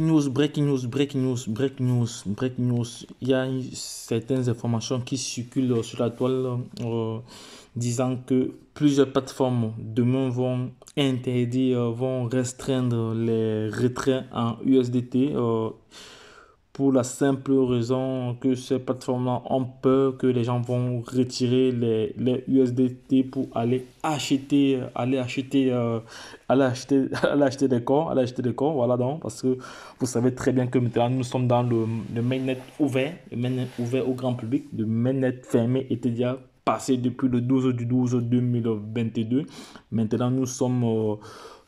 news, breaking news, breaking news, breaking news, breaking news. Il y a certaines informations qui circulent sur la toile euh, disant que plusieurs plateformes demain vont interdire, vont restreindre les retraits en USDT. Euh, pour la simple raison que ces plateformes-là ont peur que les gens vont retirer les, USDT pour aller acheter, aller acheter, euh, des corps, des corps, voilà donc, parce que vous savez très bien que maintenant nous sommes dans le, le mainnet ouvert, le mainnet ouvert au grand public, le mainnet fermé était déjà passé depuis le 12 du 12 2022. Maintenant nous sommes... Euh,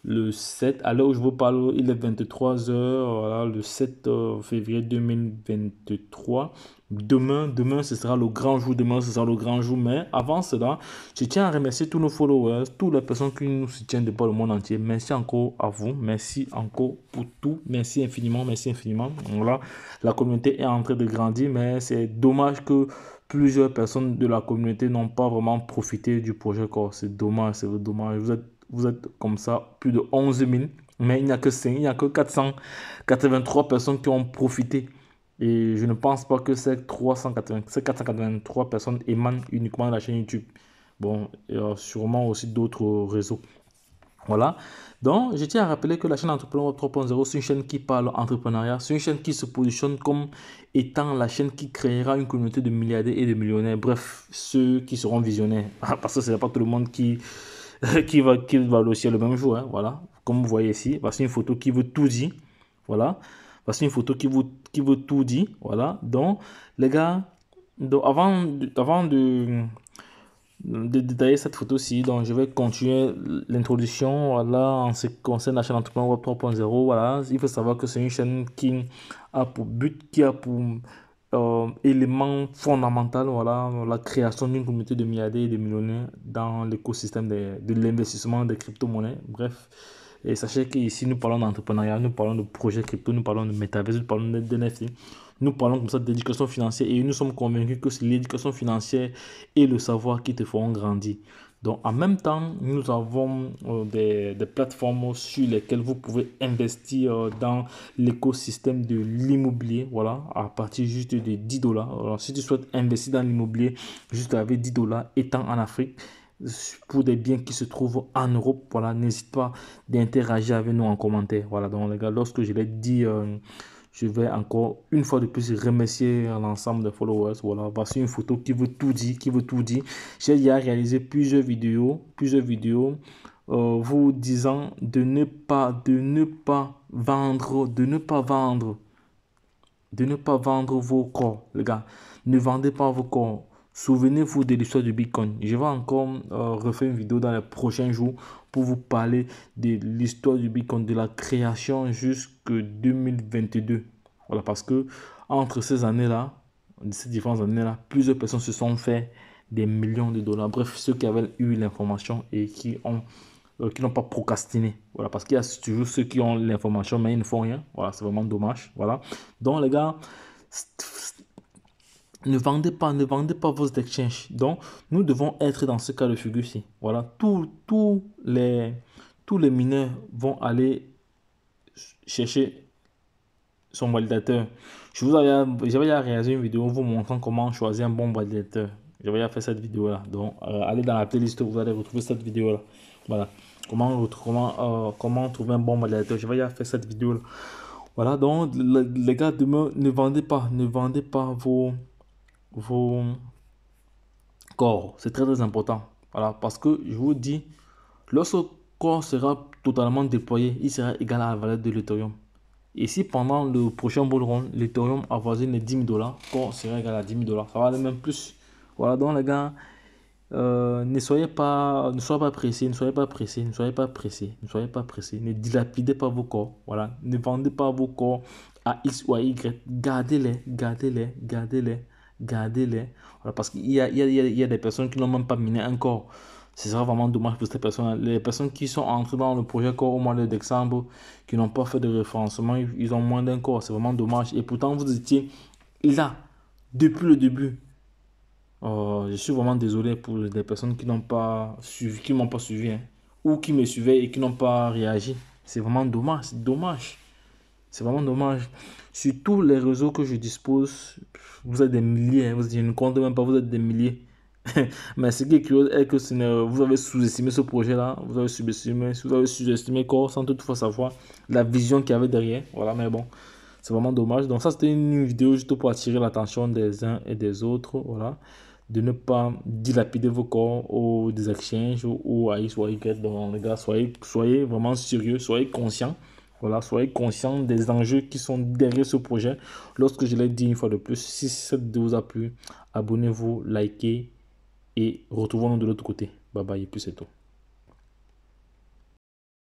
le 7, à l'heure où je vous parle, il est 23h, voilà, le 7 euh, février 2023. Demain, demain, ce sera le grand jour, demain, ce sera le grand jour. Mais avant cela, je tiens à remercier tous nos followers, toutes les personnes qui nous soutiennent de par le monde entier. Merci encore à vous, merci encore pour tout, merci infiniment, merci infiniment. Voilà, la communauté est en train de grandir, mais c'est dommage que plusieurs personnes de la communauté n'ont pas vraiment profité du projet C'est dommage, c'est dommage. Vous êtes vous êtes comme ça, plus de 11 000, mais il n'y a que 5, il n'y a que 483 personnes qui ont profité. Et je ne pense pas que ces, 483 personnes émanent uniquement de la chaîne YouTube. Bon, aura sûrement aussi d'autres réseaux. Voilà. Donc, je tiens à rappeler que la chaîne Entrepreneur 3.0, c'est une chaîne qui parle entrepreneuriat, c'est une chaîne qui se positionne comme étant la chaîne qui créera une communauté de milliardaires et de millionnaires. Bref, ceux qui seront visionnaires. Parce que ce n'est pas tout le monde qui, qui, va, qui va le le même jour. Hein, voilà, comme vous voyez ici, voici une photo qui veut tout dire. Voilà, voici une photo qui veut, qui veut tout dire. Voilà, donc les gars, avant, avant de, détailler cette photo-ci, donc je vais continuer l'introduction voilà, en ce qui concerne la chaîne Entrepreneur Web 3.0. Voilà, il faut savoir que c'est une chaîne qui a pour but, qui a pour euh, élément fondamental, voilà, la création d'une communauté de milliardaires et de millionnaires dans l'écosystème de, l'investissement des crypto-monnaies. Bref, et sachez qu'ici, nous parlons d'entrepreneuriat, nous parlons de projets crypto, nous parlons de métavers nous parlons de NFT, Nous parlons comme ça d'éducation financière et nous sommes convaincus que c'est l'éducation financière et le savoir qui te feront grandir. Donc en même temps, nous avons euh, des, plateformes sur lesquelles vous pouvez investir euh, dans l'écosystème de l'immobilier, voilà, à partir juste de 10 dollars. Si tu souhaites investir dans l'immobilier juste avec 10 dollars, étant en Afrique, pour des biens qui se trouvent en Europe, voilà, n'hésite pas d'interagir avec nous en commentaire. Voilà, donc les gars, lorsque je l'ai dit... Euh, je vais encore une fois de plus remercier l'ensemble des followers. Voilà, voici une photo qui vous tout dit, qui vous tout dire. J'ai déjà réalisé plusieurs vidéos, plusieurs vidéos euh, vous disant de ne pas, de ne pas vendre, de ne pas vendre, de ne pas vendre vos corps, les gars. Ne vendez pas vos corps. Souvenez-vous de l'histoire du Bitcoin. Je vais encore euh, refaire une vidéo dans les prochains jours pour vous parler de l'histoire du Bitcoin, de la création jusque 2022. Voilà, parce que entre ces années-là, ces différentes années-là, plusieurs personnes se sont fait des millions de dollars. Bref, ceux qui avaient eu l'information et qui ont euh, qui n'ont pas procrastiné. Voilà, parce qu'il y a toujours ceux qui ont l'information mais ils ne font rien. Voilà, c'est vraiment dommage. Voilà. Donc les gars, ne vendez pas, ne vendez pas vos exchanges. Donc, nous devons être dans ce cas de figure-ci. Voilà, tous, tous, les, tous les mineurs vont aller chercher son validateur. Je vous avais, j'avais une vidéo vous montrant comment choisir un bon validateur. J'avais déjà fait cette vidéo-là. Donc, euh, allez dans la playlist, vous allez retrouver cette vidéo-là. Voilà, comment, comment, euh, comment trouver un bon validateur. J'avais déjà fait cette vidéo-là. Voilà, donc, les gars, demain, ne vendez pas, ne vendez pas vos vos corps. C'est très très important. Voilà, parce que je vous dis, lorsque le corps sera totalement déployé, il sera égal à la valeur de l'Ethereum. Et si pendant le prochain bull run, l'Ethereum avoisine les 10 dollars, corps sera égal à 10 000 dollars. Ça va aller même plus. Voilà, donc les gars, euh, ne soyez pas, ne soyez pas pressés, ne soyez pas pressés, ne soyez pas pressés, ne soyez pas pressés, ne dilapidez pas vos corps, voilà, ne vendez pas vos corps à X ou à Y, gardez-les, gardez-les, gardez-les, gardez-les. parce qu'il y a, il y, a, il y a des personnes qui n'ont même pas miné encore. Ce sera vraiment dommage pour ces personnes. Les personnes qui sont entrées dans le projet corps au mois de décembre, qui n'ont pas fait de référencement, ils ont moins d'un corps. C'est vraiment dommage. Et pourtant, vous étiez là depuis le début. Oh, je suis vraiment désolé pour les personnes qui n'ont pas suivi, qui m'ont pas suivi, hein, ou qui me suivaient et qui n'ont pas réagi. C'est vraiment dommage, dommage. C'est vraiment dommage. Sur tous les réseaux que je dispose, vous êtes des milliers. Hein. vous Je ne compte même pas, vous êtes des milliers. Mais ce qui est curieux c'est que vous avez sous-estimé ce projet-là. Vous avez sous-estimé, vous avez sous-estimé corps sans toutefois savoir la vision qu'il y avait derrière. Voilà, mais bon, c'est vraiment dommage. Donc, ça, c'était une vidéo juste pour attirer l'attention des uns et des autres. Voilà de ne pas dilapider vos corps aux des exchanges ou à Y, soit Donc, les gars, soyez, soyez vraiment sérieux, soyez conscients. Voilà, soyez conscient des enjeux qui sont derrière ce projet. Lorsque je l'ai dit une fois de plus, si cette vidéo vous a plu, abonnez-vous, likez et retrouvons-nous de l'autre côté. Bye bye et puis c'est tout.